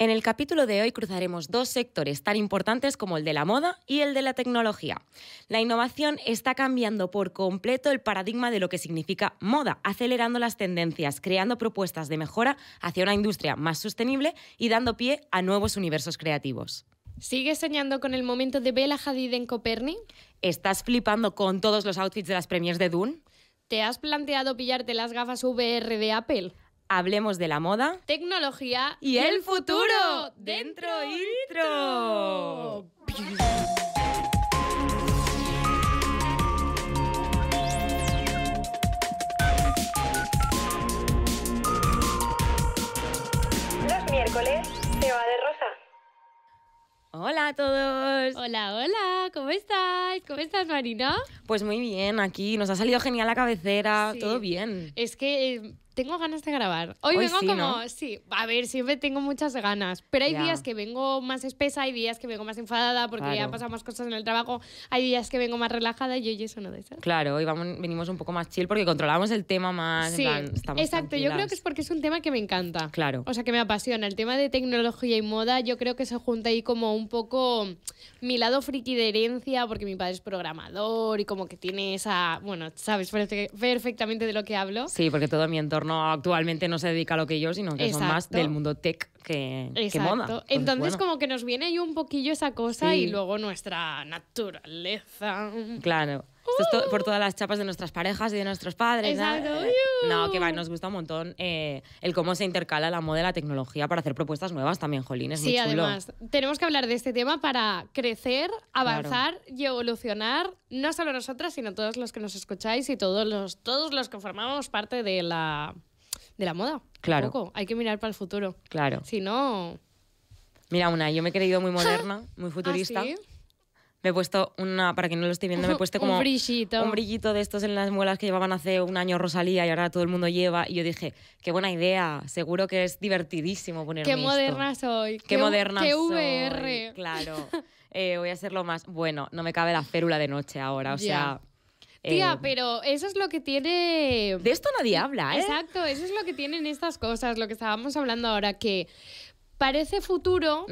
En el capítulo de hoy cruzaremos dos sectores tan importantes como el de la moda y el de la tecnología. La innovación está cambiando por completo el paradigma de lo que significa moda, acelerando las tendencias, creando propuestas de mejora hacia una industria más sostenible y dando pie a nuevos universos creativos. ¿Sigues soñando con el momento de Bella Hadid en Copernic? ¿Estás flipando con todos los outfits de las premiers de Dune? ¿Te has planteado pillarte las gafas VR de Apple? hablemos de la moda, tecnología y, el futuro. ¡Dentro intro! Los miércoles se va de rosa. Hola a todos. Hola, hola, ¿cómo estás? ¿Cómo estás, Marina? Pues muy bien, aquí nos ha salido genial la cabecera, todo bien. Es que eh, tengo ganas de grabar. Hoy, vengo sí, como, sí, a ver, siempre tengo muchas ganas, pero hay días que vengo más espesa, hay días que vengo más enfadada porque ya pasamos cosas en el trabajo, hay días que vengo más relajada y hoy eso no de eso Claro, hoy vamos, venimos un poco más chill porque controlamos el tema más. Sí, exacto, yo creo que es porque es un tema que me encanta. Claro. O sea, que me apasiona. El tema de tecnología y moda, yo creo que se junta ahí como un poco mi lado friki de herencia porque mi padre es programador y como que tiene esa, bueno, sabes perfectamente de lo que hablo. Sí, porque todo mi entorno actualmente no se dedica a lo que yo, sino que son más del mundo tech que, moda. Entonces, como que nos viene ahí un poquillo esa cosa y luego nuestra naturaleza. Claro. Esto por uh. todas las chapas de nuestras parejas y de nuestros padres. Exacto. Eh, ¿no? que va, nos gusta un montón eh, el cómo se intercala la moda y la tecnología para hacer propuestas nuevas también, Jolín, es muy chulo. además, tenemos que hablar de este tema para crecer, avanzar y evolucionar, no solo nosotras, sino todos los que nos escucháis y todos los, todos los que formamos parte de la, de la moda. Claro. Hay que mirar para el futuro. Claro. Si no... Mira una, yo me he creído muy moderna, muy futurista. ¿Ah, me he puesto una, para que no lo esté viendo, me he puesto como un brillito. un brillito de estos en las muelas que llevaban hace un año Rosalía y ahora todo el mundo lleva. Y yo dije, qué buena idea, seguro que es divertidísimo ponerme Qué moderna soy. Qué, moderna qué VR. Claro, eh, voy a ser lo más. Bueno, no me cabe la férula de noche ahora, o sea... Tía, eh, pero eso es lo que tiene... De esto nadie habla, ¿eh? Exacto, eso es lo que tienen estas cosas, lo que estábamos hablando ahora, que parece futuro,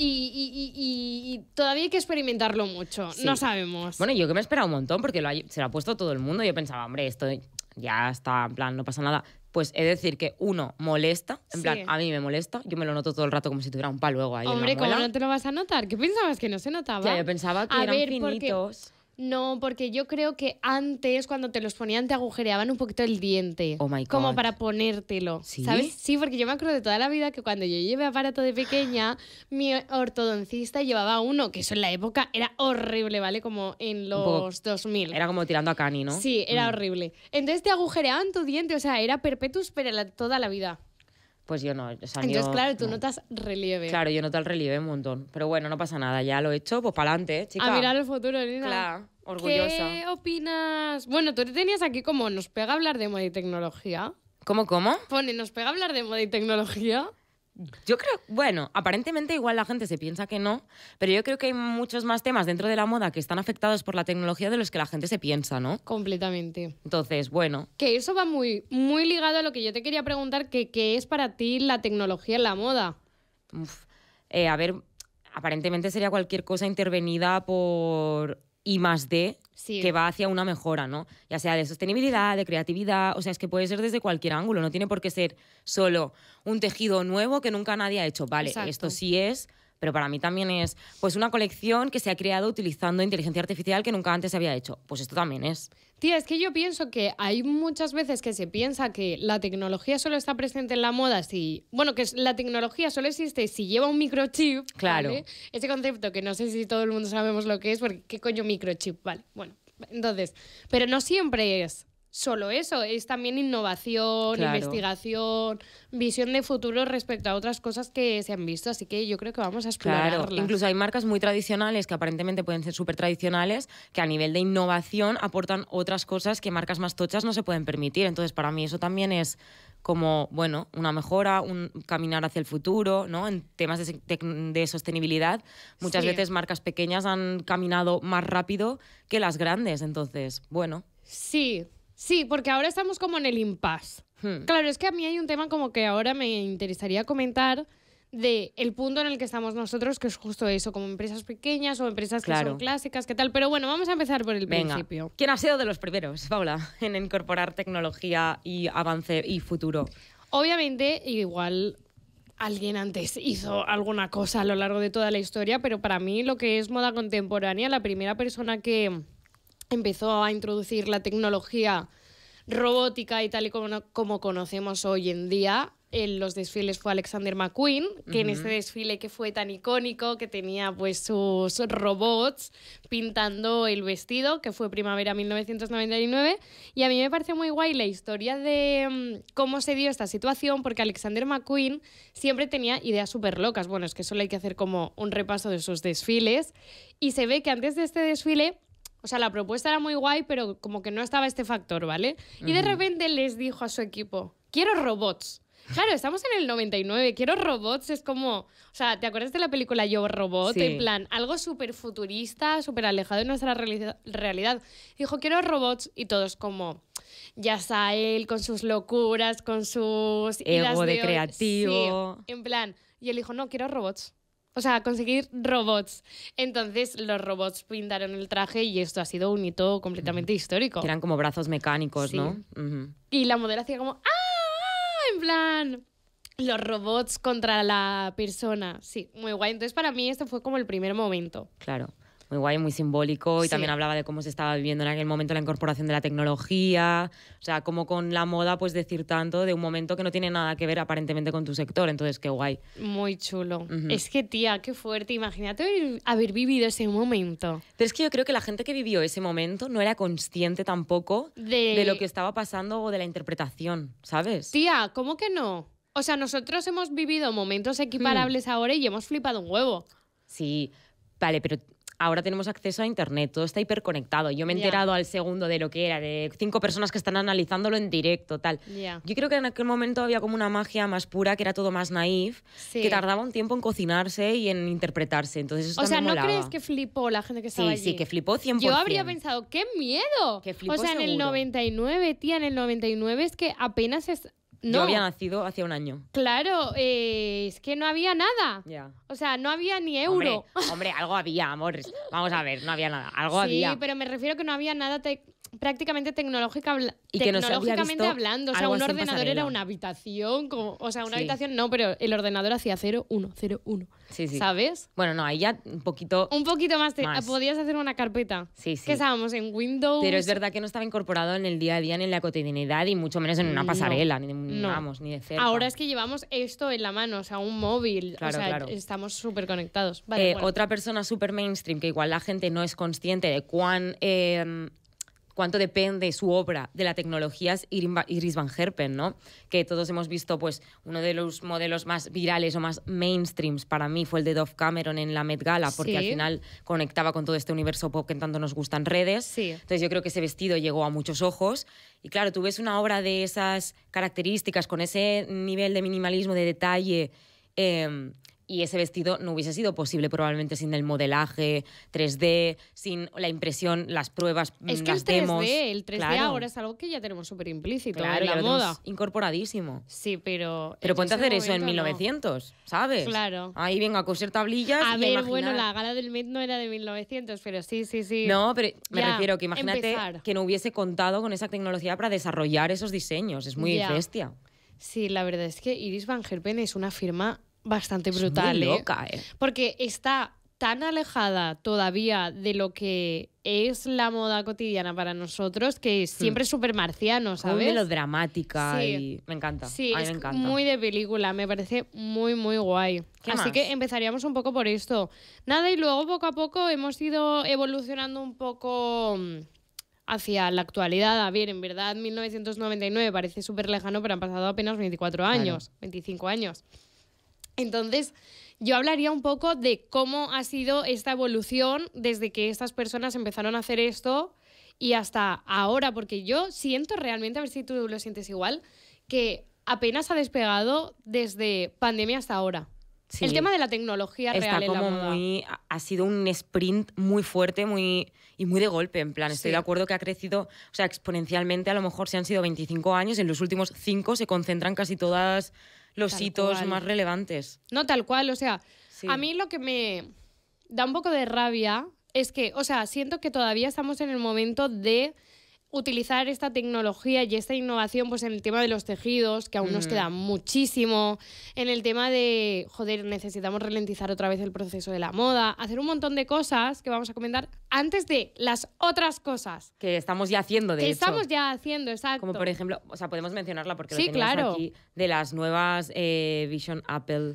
y, todavía hay que experimentarlo mucho. No sabemos. Bueno, yo que me he esperado un montón porque se lo ha puesto todo el mundo. Yo pensaba, hombre, esto ya está, en plan, no pasa nada. Pues es decir que uno molesta, en plan, a mí me molesta, yo me lo noto todo el rato como si tuviera un palo ahí. Hombre, en la ¿cómo no te lo vas a notar? ¿Qué pensabas que no se notaba? yo pensaba que eran finitos. No, porque yo creo que antes cuando te los ponían te agujereaban un poquito el diente. Oh my Como para ponértelo. ¿Sabes? Sí, porque yo me acuerdo de toda la vida que cuando yo llevé aparato de pequeña, mi ortodoncista llevaba uno, que eso en la época era horrible, ¿vale? Como en los 2000. Era como tirando a cani, ¿no? Sí, era mm. horrible. Entonces te agujereaban tu diente, o sea, era perpetus para toda la vida pues yo no. O sea, Entonces, claro, tú notas relieve. Claro, yo noto el relieve un montón. Pero bueno, no pasa nada, ya lo he hecho, pues para adelante, ¿eh, chica. A mirar el futuro, Nina. Claro, orgullosa. ¿Qué opinas? Bueno, tú tenías aquí como nos pega hablar de moda y tecnología. ¿Cómo, cómo? Pone, nos pega hablar de moda y tecnología. Yo creo, bueno, aparentemente igual la gente se piensa que no, pero yo creo que hay muchos más temas dentro de la moda que están afectados por la tecnología de los que la gente se piensa, ¿no? Completamente. Entonces, bueno. Que eso va muy, muy ligado a lo que yo te quería preguntar, que qué es para ti la tecnología en la moda. Eh, a ver, aparentemente sería cualquier cosa intervenida por I más D, que va hacia una mejora, ¿no? Ya sea de sostenibilidad, de creatividad, o sea, es que puede ser desde cualquier ángulo, no tiene por qué ser solo un tejido nuevo que nunca nadie ha hecho. Vale, esto sí es pero para mí también es pues una colección que se ha creado utilizando inteligencia artificial que nunca antes se había hecho. Pues esto también es. Tía, es que yo pienso que hay muchas veces que se piensa que la tecnología solo está presente en la moda si. Bueno, que la tecnología solo existe si lleva un microchip. Claro. Ese concepto que no sé si todo el mundo sabemos lo que es, porque ¿qué coño microchip? Vale, bueno. Entonces, pero no siempre es solo eso, es también innovación, investigación, visión de futuro respecto a otras cosas que se han visto, así que yo creo que vamos a explorar incluso hay marcas muy tradicionales que aparentemente pueden ser súper tradicionales, que a nivel de innovación aportan otras cosas que marcas más tochas no se pueden permitir, entonces para mí eso también es como, bueno, una mejora, un caminar hacia el futuro, ¿no? En temas de, de sostenibilidad, muchas veces marcas pequeñas han caminado más rápido que las grandes, entonces, bueno. Sí, Sí, porque ahora estamos como en el impasse. Hmm. Claro, es que a mí hay un tema como que ahora me interesaría comentar de el punto en el que estamos nosotros, que es justo eso, como empresas pequeñas o empresas que son clásicas, ¿qué tal? Pero bueno, vamos a empezar por el principio. ¿Quién ha sido de los primeros, Paula, en incorporar tecnología y avance y futuro? Obviamente, igual alguien antes hizo alguna cosa a lo largo de toda la historia, pero para mí lo que es moda contemporánea, la primera persona que empezó a introducir la tecnología robótica y tal y como, conocemos hoy en día, en los desfiles fue Alexander McQueen, que en este desfile que fue tan icónico, que tenía pues sus robots pintando el vestido, que fue primavera 1999. Y a mí me parece muy guay la historia de mm, cómo se dio esta situación, porque Alexander McQueen siempre tenía ideas súper locas. Bueno, es que solo hay que hacer como un repaso de sus desfiles. Y se ve que antes de este desfile o sea, la propuesta era muy guay, pero como que no estaba este factor, ¿vale? Y de repente les dijo a su equipo, quiero robots. Claro, estamos en el 99, quiero robots, es como, o sea, ¿te acuerdas de la película Yo Robot? En plan, algo súper futurista, súper alejado de nuestra realidad. Dijo, quiero robots y todos como, ya está él con sus locuras, con sus... Ego de, de creativo. Sí, en plan, y él dijo, no, quiero robots o sea, conseguir robots. Entonces los robots pintaron el traje y esto ha sido un hito completamente histórico. eran como brazos mecánicos, ¿no? Y la modelo hacía como ¡Ah! En plan, los robots contra la persona. Sí, muy guay. Entonces para mí esto fue como el primer momento. Claro muy guay, muy simbólico. Y también hablaba de cómo se estaba viviendo en aquel momento la incorporación de la tecnología. O sea, como con la moda, pues decir tanto de un momento que no tiene nada que ver aparentemente con tu sector. Entonces, qué guay. Muy chulo. Es que, tía, qué fuerte. Imagínate haber vivido ese momento. Pero es que yo creo que la gente que vivió ese momento no era consciente tampoco de, lo que estaba pasando o de la interpretación, ¿sabes? Tía, ¿cómo que no? O sea, nosotros hemos vivido momentos hmm. equiparables ahora y hemos flipado un huevo. Sí, vale, pero ahora tenemos acceso a Internet, todo está hiperconectado. Yo me he enterado al segundo de lo que era, de cinco personas que están analizándolo en directo, tal. Yo creo que en aquel momento había como una magia más pura, que era todo más naif, que tardaba un tiempo en cocinarse y en interpretarse. Entonces, o sea, ¿no crees que flipó la gente que estaba allí? Sí, sí, que flipó 100%. Yo habría pensado, ¡qué miedo! Que o sea, en el 99, tía, en el 99 es que apenas es, yo había nacido hace un año. Claro, eh, es que no había nada. O sea, no había ni euro. Hombre, algo había, amor. Vamos a ver, no había nada. Algo había. pero me refiero que no había nada. Te prácticamente tecnológica, y tecnológicamente hablando. O sea, un ordenador era una habitación, o sea, una habitación no, pero el ordenador hacía 0, 1, 0, 1. ¿Sabes? Bueno, no, ahí ya un poquito. Un poquito más, podías hacer una carpeta. Sí, sí. Que estábamos en Windows. Pero es verdad que no estaba incorporado en el día a día, ni en la cotidianidad, y mucho menos en una pasarela, no, ni, de, cero. ni de cerca. Ahora es que llevamos esto en la mano, o sea, un móvil. o sea, estamos súper conectados. Vale, eh, Otra persona súper mainstream que igual la gente no es consciente de cuán. Eh, cuánto depende su obra de la tecnología es Iris Van Herpen, ¿no? Que todos hemos visto, pues, uno de los modelos más virales o más mainstreams para mí fue el de Dove Cameron en la Met Gala, porque al final conectaba con todo este universo pop que tanto nos gustan redes. Entonces yo creo que ese vestido llegó a muchos ojos. Y claro, tú ves una obra de esas características, con ese nivel de minimalismo, de detalle. Em, y ese vestido no hubiese sido posible probablemente sin el modelaje 3D, sin la impresión, las pruebas, mm, es que el 3D, El 3D ahora es algo que ya tenemos súper implícito claro, en la moda. incorporadísimo. Sí, pero. Pero ponte hacer eso en 1900, ¿sabes? Claro. Ahí venga a coser tablillas. A ver, bueno, la gala del Met no era de 1900, pero sí, sí, sí. No, pero me refiero que imagínate que no hubiese contado con esa tecnología para desarrollar esos diseños. Es muy bestia. Sí, la verdad es que Iris Van Gerpen es una firma bastante brutal. ¿eh? ¿eh? Porque está tan alejada todavía de lo que es la moda cotidiana para nosotros que hmm. siempre es súper marciano, ¿sabes? Muy melodramática y me encanta. Sí, es muy de película, me parece muy, muy guay. Así que empezaríamos un poco por esto. Nada, y luego poco a poco hemos ido evolucionando un poco mm, hacia la actualidad. A ver, en verdad 1999 parece súper lejano, pero han pasado apenas 24 años, 25 años. Entonces, yo hablaría un poco de cómo ha sido esta evolución desde que estas personas empezaron a hacer esto y hasta ahora, porque yo siento realmente, a ver si tú lo sientes igual, que apenas ha despegado desde pandemia hasta ahora. El tema de la tecnología real la ha sido un sprint muy fuerte muy, y muy de golpe, en plan. Estoy de acuerdo que ha crecido o sea, exponencialmente, a lo mejor se han sido 25 años, en los últimos 5 se concentran casi todas los hitos más relevantes. No, tal cual, o sea, a mí lo que me da un poco de rabia es que, o sea, siento que todavía estamos en el momento de utilizar esta tecnología y esta innovación pues en el tema de los tejidos, que aún nos mm. queda muchísimo, en el tema de, joder, necesitamos ralentizar otra vez el proceso de la moda, hacer un montón de cosas que vamos a comentar antes de las otras cosas. Que estamos ya haciendo, de que estamos ya haciendo, exacto. Como por ejemplo, o sea, podemos mencionarla porque sí, lo claro. aquí, de las nuevas eh, Vision Apple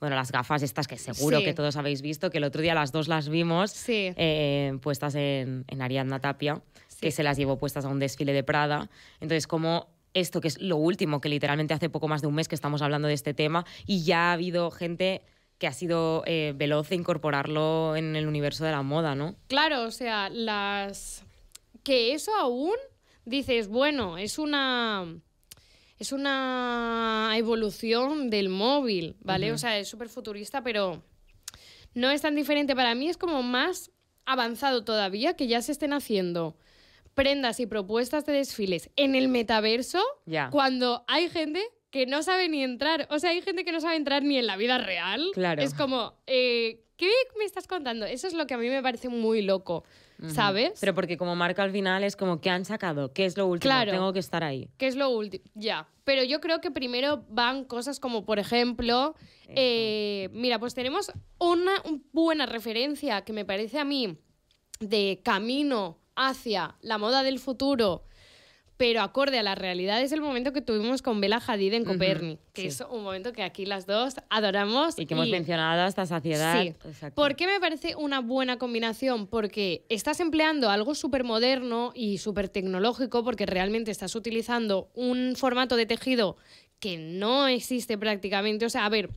bueno, las gafas estas que seguro que todos habéis visto, que el otro día las dos las vimos eh, puestas en, en, Ariadna Tapia que se las llevó puestas a un desfile de Prada. Entonces, como esto, que es lo último, que literalmente hace poco más de un mes que estamos hablando de este tema, y ya ha habido gente que ha sido eh, veloz de incorporarlo en el universo de la moda, ¿no? Claro, o sea, las... Que eso aún dices, bueno, es una... Es una evolución del móvil, ¿vale? O sea, es súper futurista, pero no es tan diferente. Para mí es como más avanzado todavía que ya se estén haciendo prendas y propuestas de desfiles en el metaverso cuando hay gente que no sabe ni entrar. O sea, hay gente que no sabe entrar ni en la vida real. Claro. Es como, eh, ¿qué me estás contando? Eso es lo que a mí me parece muy loco. ¿Sabes? Pero porque como marca al final es como que han sacado, ¿qué es lo último? Claro, Tengo que estar ahí. ¿Qué es lo último? Ya. Pero yo creo que primero van cosas como, por ejemplo, eh, mira, pues tenemos una buena referencia que me parece a mí de camino hacia la moda del futuro, pero acorde a la realidad, es el momento que tuvimos con Bela Hadid en Copernic, que es un momento que aquí las dos adoramos. Y que hemos mencionado hasta saciedad. Sí. Exacto. ¿Por qué me parece una buena combinación? Porque estás empleando algo súper moderno y súper tecnológico, porque realmente estás utilizando un formato de tejido que no existe prácticamente. O sea, a ver,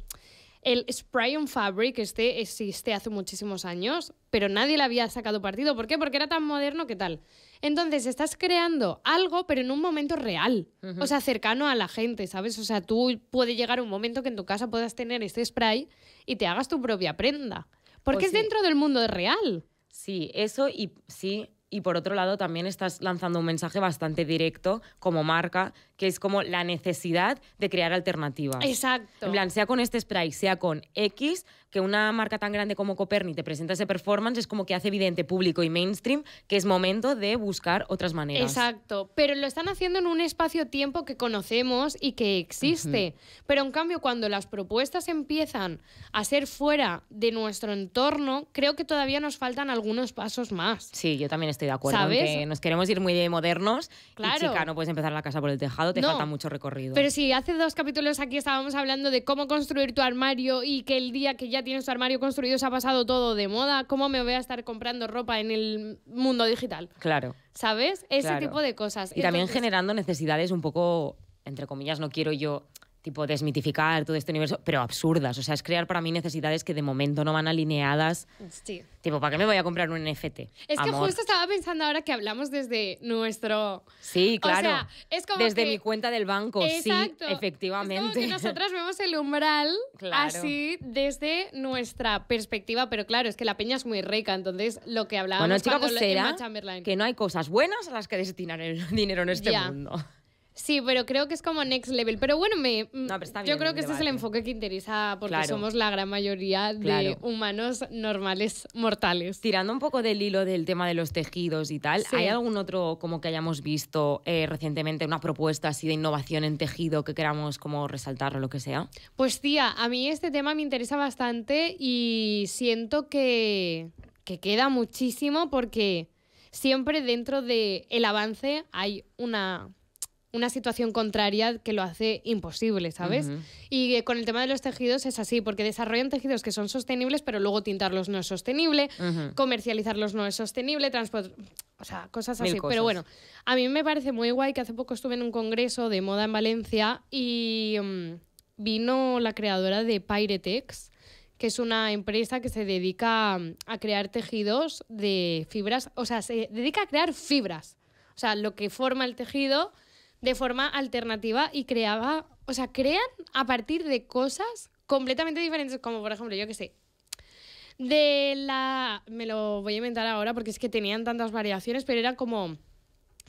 el spray on fabric, este existe hace muchísimos años, pero nadie le había sacado partido. ¿Por qué? Porque era tan moderno que tal. Entonces estás creando algo, pero en un momento real, o sea, cercano a la gente, ¿sabes? O sea, tú puede llegar un momento que en tu casa puedas tener este spray y te hagas tu propia prenda, porque pues es dentro del mundo real. Sí, eso y sí, y por otro lado también estás lanzando un mensaje bastante directo como marca que es como la necesidad de crear alternativas. Exacto. En plan, sea con este spray, sea con X, que una marca tan grande como Coperni te presenta ese performance, es como que hace evidente público y mainstream que es momento de buscar otras maneras. Exacto, pero lo están haciendo en un espacio-tiempo que conocemos y que existe. Pero en cambio, cuando las propuestas empiezan a ser fuera de nuestro entorno, creo que todavía nos faltan algunos pasos más. Sí, yo también estoy de acuerdo. ¿Sabes? nos queremos ir muy modernos. Claro. Y chica, no puedes empezar la casa por el tejado te falta mucho recorrido. Pero sí, hace dos capítulos aquí estábamos hablando de cómo construir tu armario y que el día que ya tienes tu armario construido se ha pasado todo de moda, cómo me voy a estar comprando ropa en el mundo digital. Claro. ¿Sabes? Ese tipo de cosas. Y, también generando necesidades un poco, entre comillas, no quiero yo tipo desmitificar todo este universo, pero absurdas. O sea, es crear para mí necesidades que de momento no van alineadas. Sí. Tipo, ¿para qué me voy a comprar un NFT? Es que justo estaba pensando ahora que hablamos desde nuestro. Sí, claro. O sea, es como desde mi cuenta del banco, Exacto. sí, efectivamente. Es nosotras vemos el umbral así desde nuestra perspectiva, pero claro, es que la peña es muy rica, entonces lo que hablábamos era que no hay cosas buenas a las que destinar el dinero en este mundo. Sí, pero creo que es como next level. Pero bueno, me, mm, yo creo que este es el enfoque que interesa porque somos la gran mayoría de humanos normales, mortales. Tirando un poco del hilo del tema de los tejidos y tal, ¿hay algún otro como que hayamos visto eh, recientemente una propuesta así de innovación en tejido que queramos como resaltar o lo que sea? Pues tía, a mí este tema me interesa bastante y siento que, queda muchísimo porque siempre dentro del el avance hay una una situación contraria que lo hace imposible, ¿sabes? Y eh, con el tema de los tejidos es así, porque desarrollan tejidos que son sostenibles, pero luego tintarlos no es sostenible, comercializarlos no es sostenible, transportar... O sea, cosas así. Pero bueno, a mí me parece muy guay que hace poco estuve en un congreso de moda en Valencia y mm, vino la creadora de Pyretex, que es una empresa que se dedica mm, a crear tejidos de fibras, o sea, se dedica a crear fibras. O sea, lo que forma el tejido de forma alternativa y creaba, o sea, crean a partir de cosas completamente diferentes, como por ejemplo, yo que sé, de la... Me lo voy a inventar ahora porque es que tenían tantas variaciones, pero era como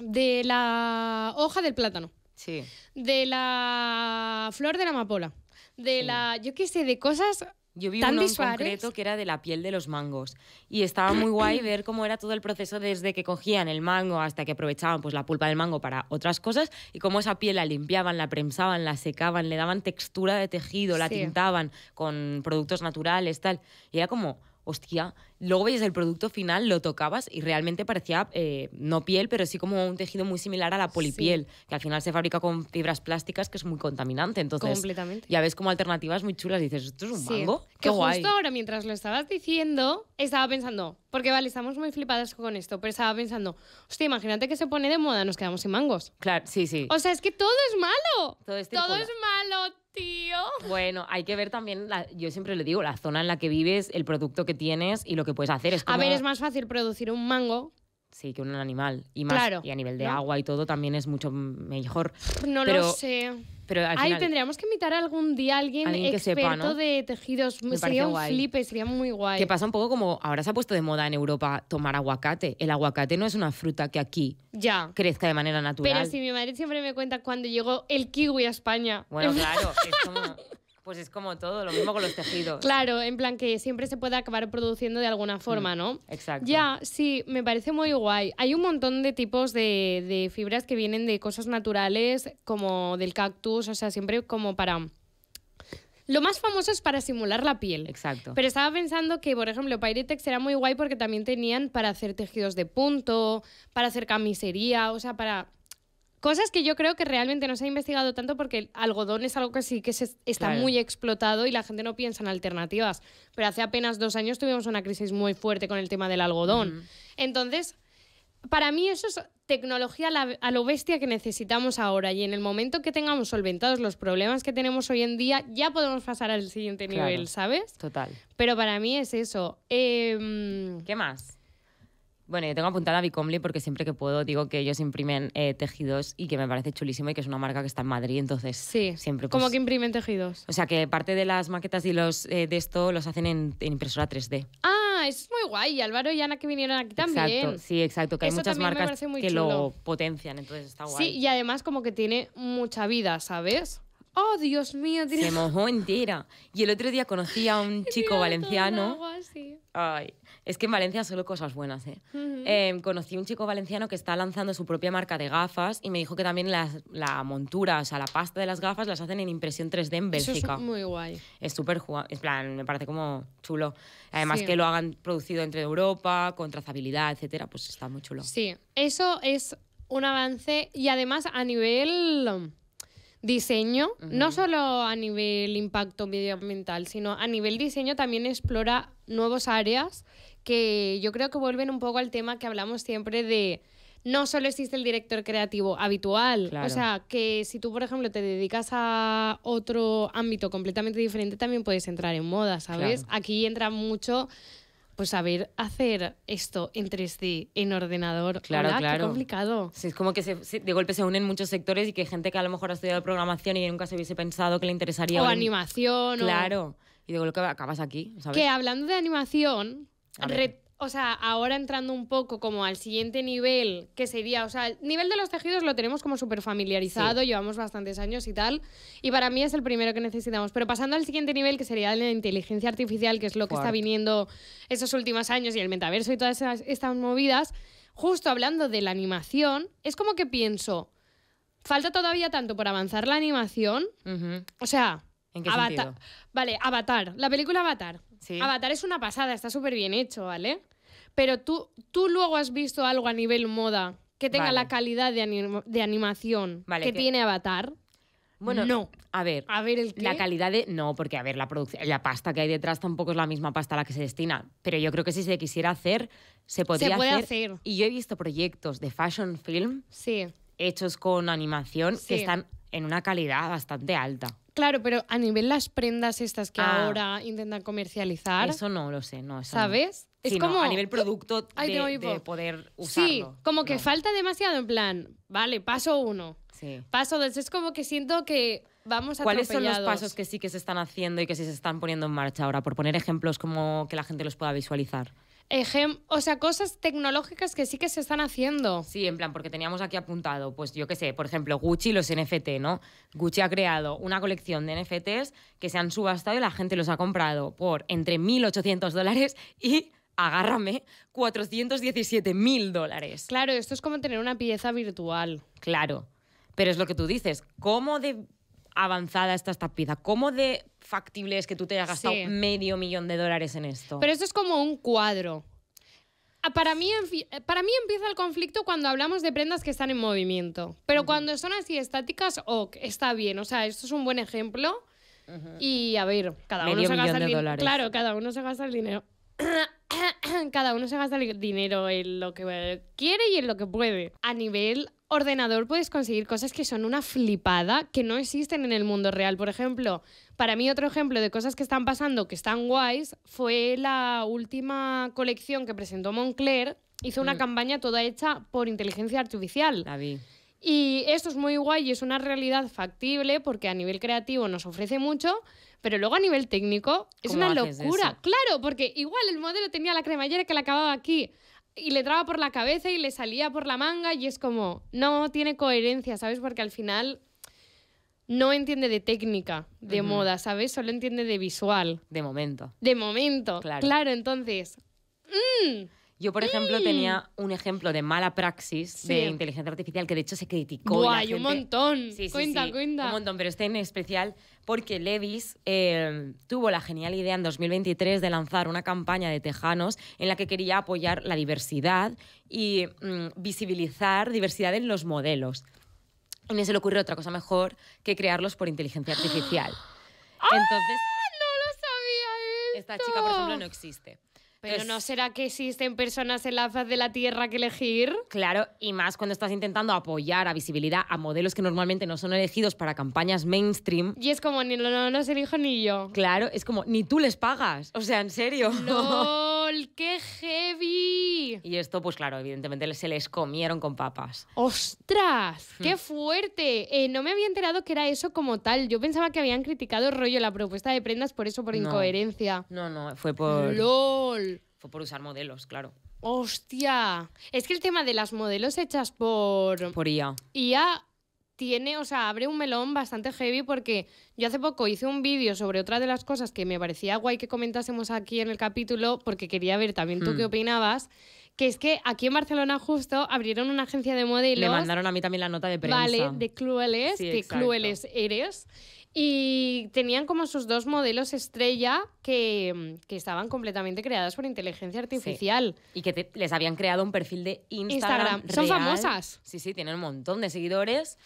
de la hoja del plátano. Sí. De la flor de la amapola. De la... Yo qué sé, de cosas yo vi uno en concreto que era de la piel de los mangos y estaba muy guay ver cómo era todo el proceso desde que cogían el mango hasta que aprovechaban pues la pulpa del mango para otras cosas y cómo esa piel la limpiaban, la prensaban, la secaban, le daban textura de tejido, la tintaban con productos naturales, tal. Y era como, hostia, Luego veías el producto final, lo tocabas y realmente parecía, eh, no piel, pero sí como un tejido muy similar a la polipiel, que al final se fabrica con fibras plásticas que es muy contaminante. Entonces, ya ves como alternativas muy chulas. Dices, esto es un mango. Qué que guay. justo ahora, mientras lo estabas diciendo, estaba pensando, porque vale, estamos muy flipadas con esto, pero estaba pensando, hostia, imagínate que se pone de moda, nos quedamos sin mangos. Claro, sí, sí. O sea, es que todo es malo. Todo es, todo es malo, tío. Bueno, hay que ver también, yo siempre le digo, la zona en la que vives, el producto que tienes y lo que que puedes hacer es A ver, es más fácil producir un mango Sí, que un animal. Y más, y a nivel de agua y todo también es mucho mejor. No lo sé. Pero al tendríamos que invitar algún día a alguien, experto que sepa, de tejidos. sería un guay. flipe, sería muy guay. Que pasa un poco como ahora se ha puesto de moda en Europa tomar aguacate. El aguacate no es una fruta que aquí ya. crezca de manera natural. Pero si mi madre siempre me cuenta cuando llegó el kiwi a España. Bueno, claro, es como... Pues es como todo, lo mismo con los tejidos. Claro, en plan que siempre se puede acabar produciendo de alguna mm, forma, ¿no? Exacto. Ya, sí, me parece muy guay. Hay un montón de tipos de, fibras que vienen de cosas naturales, como del cactus, o sea, siempre como para... Lo más famoso es para simular la piel. Exacto. Pero estaba pensando que, por ejemplo, Pyretex era muy guay porque también tenían para hacer tejidos de punto, para hacer camisería, o sea, para Cosas que yo creo que realmente no se ha investigado tanto porque el algodón es algo que sí que está muy explotado y la gente no piensa en alternativas. Pero hace apenas dos años tuvimos una crisis muy fuerte con el tema del algodón. Entonces, para mí eso es tecnología a lo bestia que necesitamos ahora y en el momento que tengamos solventados los problemas que tenemos hoy en día, ya podemos pasar al siguiente nivel, ¿sabes? Total. Pero para mí es eso. Em, ¿Qué más? Bueno, yo tengo apuntada a Bicomli porque siempre que puedo digo que ellos imprimen eh, tejidos y que me parece chulísimo y que es una marca que está en Madrid, entonces sí. siempre... Pues, ¿Cómo que imprimen tejidos? O sea, que parte de las maquetas y los eh, de esto los hacen en, impresora 3D. Ah, eso es muy guay. Y Álvaro y Ana que vinieron aquí también. Exacto, sí, exacto. Que hay muchas marcas que lo potencian, entonces está guay. Sí, y además como que tiene mucha vida, ¿sabes? ¡Oh, Dios mío! Se mojó entera. Y el otro día conocí a un chico valenciano... Ay es que en Valencia solo cosas buenas, ¿eh? Em, conocí un chico valenciano que está lanzando su propia marca de gafas y me dijo que también las, la montura, o sea, la pasta de las gafas las hacen en impresión 3D en Bélgica. Eso es muy guay. Es súper es plan, me parece como chulo. Además que lo hagan producido entre Europa, con trazabilidad, etcétera, pues está muy chulo. Sí, eso es un avance y además a nivel diseño, no solo a nivel impacto medioambiental, sino a nivel diseño también explora nuevos áreas que yo creo que vuelven un poco al tema que hablamos siempre de no solo existe el director creativo habitual. O sea, que si tú, por ejemplo, te dedicas a otro ámbito completamente diferente, también puedes entrar en moda, ¿sabes? Aquí entra mucho. Pues saber hacer esto en 3D, en ordenador, claro, Qué complicado. Sí, es como que de golpe se unen muchos sectores y que gente que a lo mejor ha estudiado programación y nunca se hubiese pensado que le interesaría. O animación. Claro. Y de golpe acabas aquí, ¿sabes? Que hablando de animación, o sea, ahora entrando un poco como al siguiente nivel, que sería, o sea, el nivel de los tejidos lo tenemos como súper familiarizado, llevamos bastantes años y tal, y para mí es el primero que necesitamos. Pero pasando al siguiente nivel, que sería la inteligencia artificial, que es lo que está viniendo esos últimos años, y el metaverso y todas esas, estas movidas, justo hablando de la animación, es como que pienso, falta todavía tanto por avanzar la animación, o sea... ¿En qué Avatar. Vale, Avatar, la película Avatar. Avatar es una pasada, está súper bien hecho, ¿vale? Pero tú, tú luego has visto algo a nivel moda que tenga la calidad de, animación que, tiene Avatar. Bueno, no. A ver, a ver la calidad de. No, porque a ver, la, producción, la pasta que hay detrás tampoco es la misma pasta a la que se destina. Pero yo creo que si se quisiera hacer, se podría puede hacer. Y yo he visto proyectos de fashion film sí. hechos con animación que están en una calidad bastante alta. Claro, pero a nivel las prendas estas que ah. ahora intentan comercializar. Eso no lo sé, no. ¿Sabes? Es como. a nivel producto de, poder usarlo. Sí, como que falta demasiado en plan. Vale, paso uno. Paso dos. Es como que siento que vamos a. ¿Cuáles son los pasos que sí que se están haciendo y que sí se están poniendo en marcha ahora? Por poner ejemplos como que la gente los pueda visualizar o sea, cosas tecnológicas que sí que se están haciendo. Sí, en plan, porque teníamos aquí apuntado, pues yo qué sé, por ejemplo, Gucci y los NFT, ¿no? Gucci ha creado una colección de NFTs que se han subastado y la gente los ha comprado por entre 1.800 dólares y agárrame, 417.000 dólares. Claro, esto es como tener una pieza virtual. Claro, pero es lo que tú dices, ¿cómo de avanzada está esta pieza? ¿Cómo de factible es que tú te hayas gastado medio millón de dólares en esto. Pero esto es como un cuadro. Ah, para mí, eh, para mí empieza el conflicto cuando hablamos de prendas que están en movimiento. Pero cuando son así estáticas, está bien. O sea, esto es un buen ejemplo. Y a ver, cada uno se gasta el dinero. Claro, cada uno se gasta el dinero. cada uno se gasta el dinero en lo que quiere y en lo que puede. A nivel ordenador puedes conseguir cosas que son una flipada, que no existen en el mundo real. Por ejemplo, para mí otro ejemplo de cosas que están pasando, que están guays, fue la última colección que presentó Moncler. Hizo una mm. campaña toda hecha por inteligencia artificial. Y esto es muy guay y es una realidad factible porque a nivel creativo nos ofrece mucho, pero luego a nivel técnico es una locura. Claro, porque igual el modelo tenía la cremallera que la acababa aquí y le traba por la cabeza y le salía por la manga y es como, no tiene coherencia, ¿sabes? Porque al final no entiende de técnica, de moda, ¿sabes? Solo entiende de visual. De momento. De momento, claro. Claro, entonces... Mm, yo, por ejemplo, tenía un ejemplo de mala praxis de inteligencia artificial que de hecho se criticó. Buah, hay un montón. Sí, sí, cuenta. Un montón, pero este en especial porque Levis em, tuvo la genial idea en 2023 de lanzar una campaña de tejanos en la que quería apoyar la diversidad y mm, visibilizar diversidad en los modelos. Y ni se le ocurrió otra cosa mejor que crearlos por inteligencia artificial. ¡Ah! Entonces. ¡Ah! ¡No lo sabía! Esta chica, por ejemplo, no existe. Pero no será que existen personas en la faz de la Tierra que elegir. Claro, y más cuando estás intentando apoyar a visibilidad a modelos que normalmente no son elegidos para campañas mainstream. Y es como, ni no, no, no los elijo ni yo. Claro, es como, ni tú les pagas. O sea, en serio. No. ¡Qué heavy! Y esto, pues claro, evidentemente se les comieron con papas. ¡Ostras! Hmm. ¡Qué fuerte! Eh, no me había enterado que era eso como tal. Yo pensaba que habían criticado rollo la propuesta de prendas por eso, por incoherencia. No, no, fue por. ¡Lol! Fue por usar modelos, claro. ¡Hostia! Es que el tema de las modelos hechas por. Por IA. IA tiene, o sea, abre un melón bastante heavy porque yo hace poco hice un vídeo sobre otra de las cosas que me parecía guay que comentásemos aquí en el capítulo porque quería ver también tú qué hmm. opinabas. Que es que aquí en Barcelona justo abrieron una agencia de modelos. Le mandaron a mí también la nota de prensa. Vale, de Clueles, sí, Clueles eres. Y tenían como sus dos modelos estrella que, que estaban completamente creadas por inteligencia artificial. Y que les habían creado un perfil de Instagram. Instagram. Real. Son famosas. Sí, sí, tienen un montón de seguidores.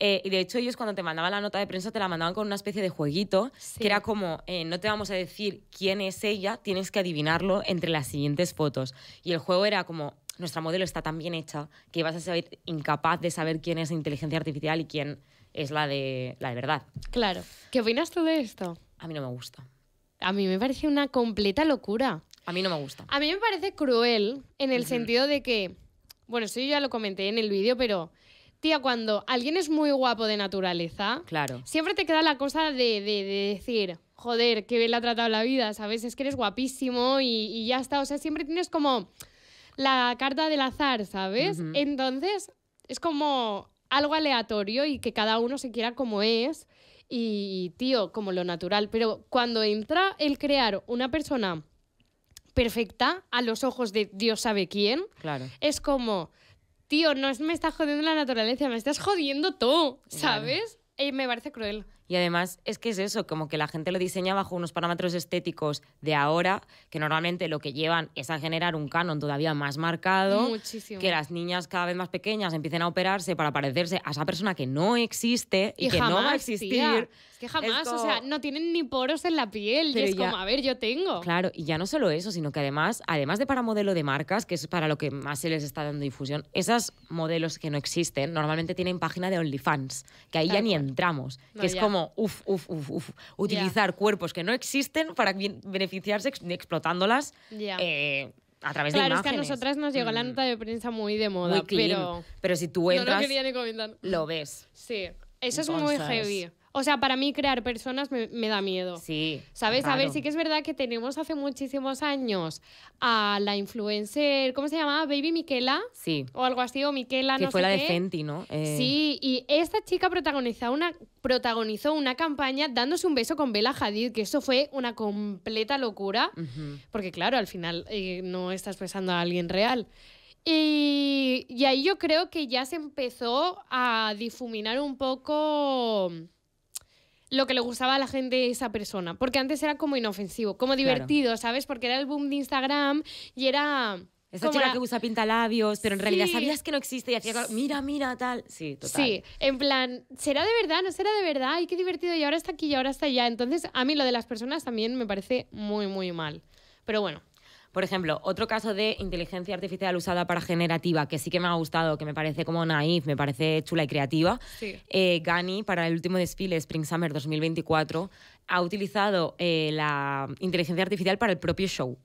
Eh, y de hecho ellos cuando te mandaban la nota de prensa te la mandaban con una especie de jueguito, que era como, eh, no te vamos a decir quién es ella, tienes que adivinarlo entre las siguientes fotos. Y el juego era como, nuestra modelo está tan bien hecha que vas a ser incapaz de saber quién es inteligencia artificial y quién es la de, la de verdad. Claro. ¿Qué opinas tú de esto? A mí no me gusta. A mí me parece una completa locura. A mí no me gusta. A mí me parece cruel en el sentido de que, bueno, eso yo ya lo comenté en el vídeo, pero Tía, cuando alguien es muy guapo de naturaleza, claro. siempre te queda la cosa de, decir, joder, qué bien la ha tratado la vida, ¿sabes? Es que eres guapísimo y, ya está. O sea, siempre tienes como la carta del azar, ¿sabes? Entonces, es como algo aleatorio y que cada uno se quiera como es y, tío, como lo natural. Pero cuando entra el crear una persona perfecta a los ojos de Dios sabe quién, claro. es como tío, no me estás jodiendo la naturaleza, me estás jodiendo todo, ¿sabes? Y eh, me parece cruel. Y además es que es eso, como que la gente lo diseña bajo unos parámetros estéticos de ahora, que normalmente lo que llevan es a generar un canon todavía más marcado, que las niñas cada vez más pequeñas empiecen a operarse para parecerse a esa persona que no existe y, que no va a existir. Es que jamás, o sea, no tienen ni poros en la piel, y es como, a ver, yo tengo. Claro, y ya no solo eso, sino que además, además de para modelo de marcas, que es para lo que más se les está dando difusión, esas modelos que no existen normalmente tienen página de OnlyFans, que ahí ya ni entramos, que es como utilizar cuerpos que no existen para beneficiarse explotándolas. Eh, a través de imágenes. Claro, es que a nosotras nos llegó la mm. nota de prensa muy de moda, pero... si tú entras... lo ves. Sí. Eso es muy heavy. O sea, para mí crear personas me, da miedo. Sí. ¿Sabes? A ver, sí que es verdad que tenemos hace muchísimos años a la influencer, ¿cómo se llamaba? Baby Miquela. Sí. O algo así, o Miquela, que fue la de Fenty, ¿no? Eh. Sí, y esta chica protagonizó una, protagonizó una campaña dándose un beso con Bella Hadid, que eso fue una completa locura. Porque, claro, al final eh, no estás besando a alguien real. y, ahí yo creo que ya se empezó a difuminar un poco lo que le gustaba a la gente esa persona. Porque antes era como inofensivo, como divertido, ¿sabes? Porque era el boom de Instagram y era... Esa chica que usa pintalabios, pero en realidad sabías que no existe y hacía, mira, mira, tal. Sí, total. Sí, en plan, ¿será de verdad? ¿No será de verdad? Ay, qué divertido, y ahora está aquí y ahora está allá. Entonces, a mí lo de las personas también me parece muy, muy mal. Pero bueno, por ejemplo, otro caso de inteligencia artificial usada para generativa, que sí que me ha gustado, que me parece como naif, me parece chula y creativa. Eh, Gani, para el último desfile Spring Summer 2024, ha utilizado eh, la inteligencia artificial para el propio show.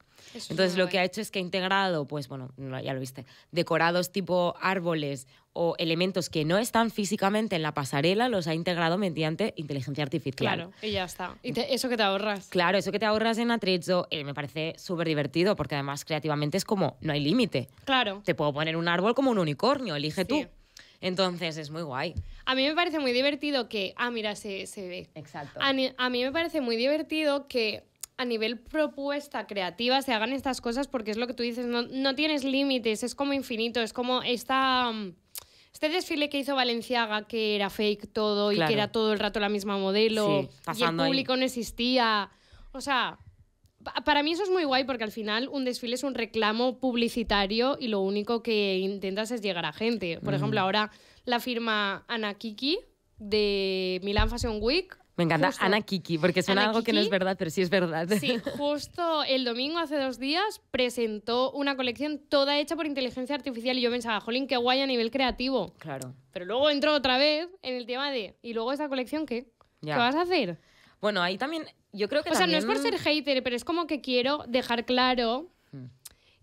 Entonces lo que ha hecho es que ha integrado, pues bueno, ya lo viste, decorados tipo árboles o elementos que no están físicamente en la pasarela, los ha integrado mediante inteligencia artificial. Claro, y ya está. Y eso que te ahorras. Claro, eso que te ahorras en Atrezzo eh, me parece súper divertido porque además creativamente es como, no hay límite. Claro. Te puedo poner un árbol como un unicornio, elige tú. Entonces es muy guay. A mí me parece muy divertido que. Ah, mira, se, ve. Exacto. a, mí me parece muy divertido que a nivel propuesta creativa se hagan estas cosas porque es lo que tú dices, no, tienes límites, es como infinito, es como esta... Mm, este desfile que hizo Valenciaga, que era fake todo y que era todo el rato la misma modelo y el público no existía. O sea, para mí eso es muy guay porque al final un desfile es un reclamo publicitario y lo único que intentas es llegar a gente. Por mm. ejemplo, ahora la firma Ana Kiki de Milan Fashion Week me encanta Ana Kiki, porque suena algo que no es verdad, pero sí es verdad. Sí, justo el domingo, hace dos días, presentó una colección toda hecha por inteligencia artificial y yo pensaba, jolín, qué guay a nivel creativo. Claro. Pero luego entró otra vez en el tema de, ¿y luego esa colección qué? ¿Qué vas a hacer? Bueno, ahí también, yo creo que... O sea, no es por ser hater, pero es como que quiero dejar claro mm.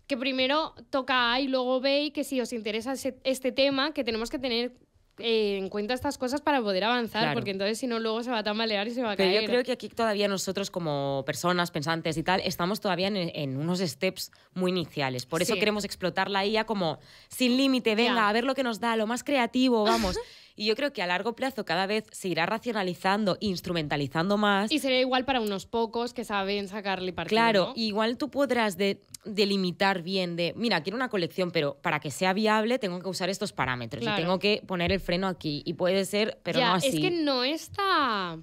que primero toca A y luego B y que si os interesa este tema, que tenemos que tener eh, en cuenta estas cosas para poder avanzar, porque entonces si no luego se va a tambalear y se va a Pero caer. Yo creo que aquí todavía nosotros como personas pensantes y tal, estamos todavía en, unos steps muy iniciales. Por eso queremos explotar la IA como sin límite, venga, a ver lo que nos da, lo más creativo, vamos. Y yo creo que a largo plazo cada vez se irá racionalizando, instrumentalizando más. Y sería igual para unos pocos que saben sacarle partido. Claro, igual tú podrás de delimitar bien de, mira, quiero una colección, pero para que sea viable tengo que usar estos parámetros y tengo que poner el freno aquí y puede ser, pero no así. Es que no está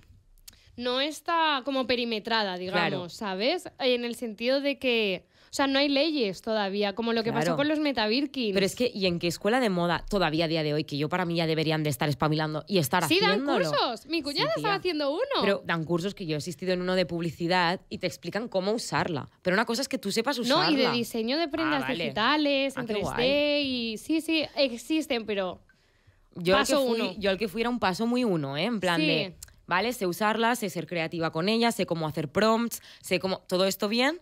no está como perimetrada, digamos, ¿sabes? En el sentido de que o sea, no hay leyes todavía, como lo que pasó con los metavirkins. Pero es que, ¿y en qué escuela de moda todavía a día de hoy, que yo para mí ya deberían de estar espabilando y estar haciendo. Sí, dan cursos. Mi cuñada está haciendo uno. Pero dan cursos que yo he asistido en uno de publicidad y te explican cómo usarla. Pero una cosa es que tú sepas usarla. No, y de diseño de prendas ah, digitales, 3D ah, y... Sí, sí, existen, pero... Yo al que fui, era un paso muy uno, ¿eh? En plan de... ¿Vale? Sé usarla, sé ser creativa con ella, sé cómo hacer prompts, sé cómo... Todo esto bien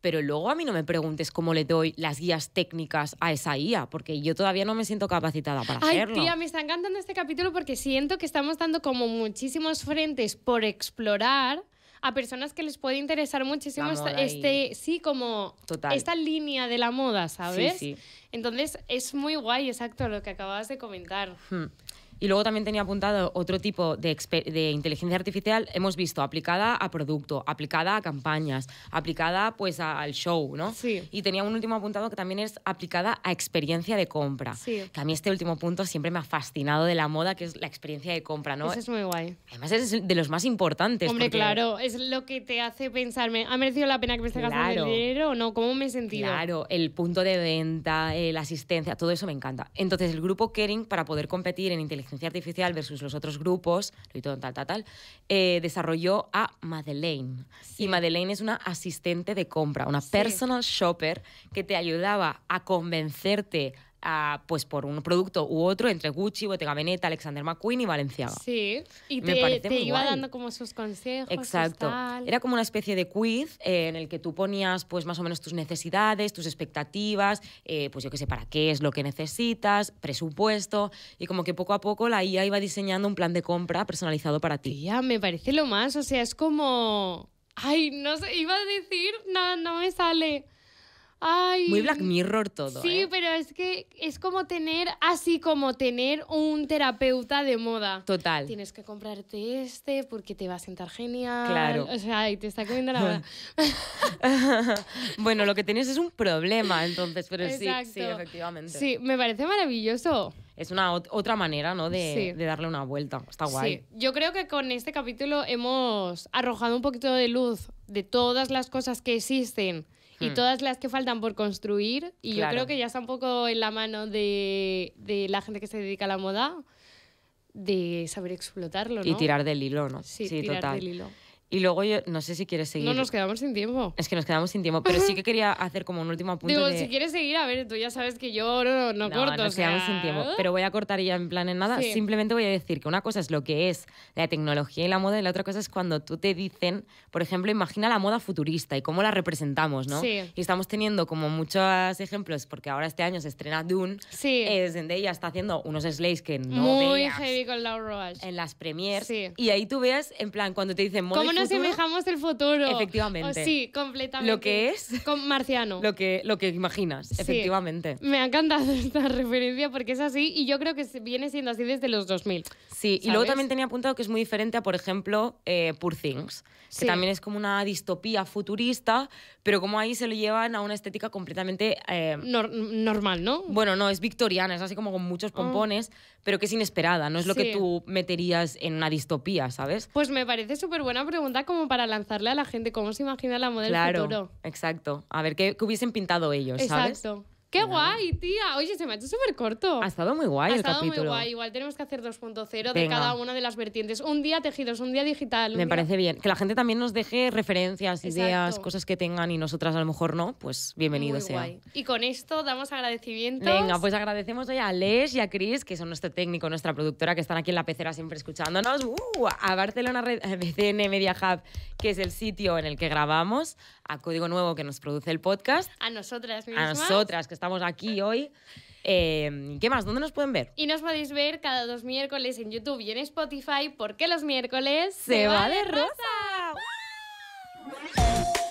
pero luego a mí no me preguntes cómo le doy las guías técnicas a esa IA, porque yo todavía no me siento capacitada para hacerlo. Ay, tía, me está encantando este capítulo porque siento que estamos dando como muchísimos frentes por explorar a personas que les puede interesar muchísimo esta, este, sí, como esta línea de la moda, ¿sabes? Sí, sí. Entonces es muy guay, exacto, lo que acababas de comentar. Hmm. Y luego también tenía apuntado otro tipo de, de, inteligencia artificial, hemos visto aplicada a producto, aplicada a campañas, aplicada pues al show, ¿no? Sí. Y tenía un último apuntado que también es aplicada a experiencia de compra. Sí. Que a mí este último punto siempre me ha fascinado de la moda, que es la experiencia de compra, ¿no? Eso es muy guay. Además es de los más importantes. Hombre, claro, es lo que te hace pensarme, ¿ha merecido la pena que me esté gastando dinero o no? ¿Cómo me he sentido? Claro, el punto de venta, eh, la asistencia, todo eso me encanta. Entonces el grupo Kering, para poder competir en inteligencia artificial versus los otros grupos, y todo tal, tal, tal, eh, desarrolló a Madeleine. Y Madeleine es una asistente de compra, una personal shopper que te ayudaba a convencerte pues por un producto u otro entre Gucci, Bottega Veneta, Alexander McQueen y Valenciaga. Sí, y te, iba dando como sus consejos. Exacto. Era como una especie de quiz eh, en el que tú ponías pues más o menos tus necesidades, tus expectativas, eh, pues yo qué sé, para qué es lo que necesitas, presupuesto, y como que poco a poco la IA iba diseñando un plan de compra personalizado para ti. Ya, me parece lo más, o sea, es como... Ay, no sé, iba a decir, no, no me sale. Muy Black mm, Mirror todo. Sí, ¿eh? pero es que es como tener, así como tener un terapeuta de moda. Total. Tienes que comprarte este porque te va a sentar genial. Claro. O sea, y te está comiendo la vida. bueno, lo que tienes es un problema, entonces, pero sí, sí, efectivamente. Sí, me parece maravilloso. Es una otra manera, ¿no? De, de, darle una vuelta. Está guay. Sí. Yo creo que con este capítulo hemos arrojado un poquito de luz de todas las cosas que existen y hmm. todas las que faltan por construir. Y yo creo que ya está un poco en la mano de, de la gente que se dedica a la moda de saber explotarlo. ¿no? Y tirar del hilo, ¿no? Sí, tirar total. Del hilo. Y luego yo no sé si quieres seguir. No, nos quedamos sin tiempo. Es que nos quedamos sin tiempo, pero sí que quería hacer como un último apunte. Digo, si quieres seguir, a ver, tú ya sabes que yo no, no, no corto. Nos quedamos sin tiempo, pero voy a cortar ya en plan en nada. Simplemente voy a decir que una cosa es lo que es la tecnología y la moda, y la otra cosa es cuando tú te dicen, por ejemplo, imagina la moda futurista y cómo la representamos, ¿no? Sí. Y estamos teniendo como muchos ejemplos, porque ahora este año se estrena Dune. Sí. Eh, Zendaya está haciendo unos slays que no Muy heavy con Laura En las premiers. Sí. Y ahí tú veas, en plan, cuando te dicen moda futuro. asemejamos el futuro. Efectivamente. sí, completamente. Lo que es. marciano. Lo que, lo que imaginas, efectivamente. Me ha encantado esta referencia porque es así y yo creo que viene siendo así desde los 2000. Sí, y luego también tenía apuntado que es muy diferente a, por ejemplo, eh, Poor Things, que también es como una distopía futurista, pero como ahí se lo llevan a una estética completamente. Eh, normal, ¿no? Bueno, no, es victoriana, es así como con muchos ah. pompones, pero que es inesperada, no es lo que tú meterías en una distopía, ¿sabes? Pues me parece súper buena pregunta como para lanzarle a la gente cómo se imagina la moda claro, futuro. Exacto. A ver qué, hubiesen pintado ellos, ¿sabes? Exacto. ¡Qué guay, tía! Oye, se me ha hecho súper corto. Ha estado muy guay el capítulo. Ha estado muy guay. Igual tenemos que hacer 2.0 de cada una de las vertientes. Un día tejidos, un día digital. me parece bien. Que la gente también nos deje referencias, ideas, cosas que tengan y nosotras a lo mejor no, pues bienvenido sea. Y con esto damos agradecimiento. Venga, pues agradecemos hoy a Les y a Cris, que son nuestro técnico, nuestra productora, que están aquí en la pecera siempre escuchándonos. Uh, a Barcelona Red, eh, BCN Media Hub, que es el sitio en el que grabamos. A Código Nuevo, que nos produce el podcast. A nosotras mismas. A nosotras, que estamos aquí hoy. Em, ¿Qué más? ¿Dónde nos pueden ver? Y nos podéis ver cada dos miércoles en YouTube y en Spotify porque los miércoles se, va, de rosa. rosa.